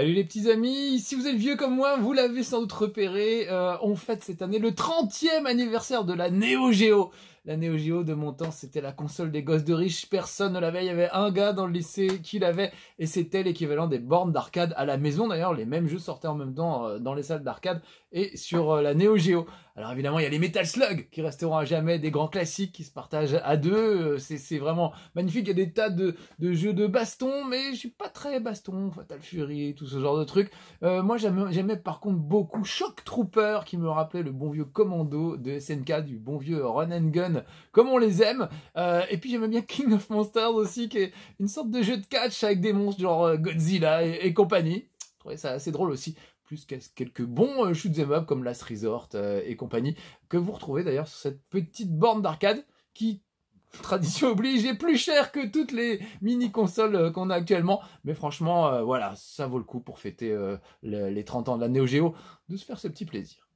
Salut les petits amis, si vous êtes vieux comme moi, vous l'avez sans doute repéré, euh, on fête cette année le 30e anniversaire de la Neo Geo. La Neo Geo de mon temps, c'était la console des gosses de riches. Personne ne l'avait. Il y avait un gars dans le lycée qui l'avait. Et c'était l'équivalent des bornes d'arcade à la maison. D'ailleurs, les mêmes jeux sortaient en même temps euh, dans les salles d'arcade et sur euh, la Neo Geo. Alors évidemment, il y a les Metal Slug qui resteront à jamais, des grands classiques qui se partagent à deux. Euh, c'est vraiment magnifique. Il y a des tas de, jeux de baston, mais je suis pas très baston, Fatal Fury, tout ce genre de trucs. moi, j'aimais par contre beaucoup Shock Trooper qui me rappelait le bon vieux commando de SNK, du bon vieux Run and Gun comme on les aime. Euh, et puis j'aime bien King of Monsters aussi, qui est une sorte de jeu de catch avec des monstres genre euh, Godzilla et, compagnie. Je trouvais ça assez drôle aussi plus quelques bons euh, shoot'em up comme Last Resort et compagnie, que vous retrouvez d'ailleurs sur cette petite borne d'arcade qui, tradition oblige, est plus chère que toutes les mini-consoles qu'on a actuellement. Mais franchement, voilà, ça vaut le coup pour fêter les 30 ans de la Neo Geo, de se faire ce petit plaisir.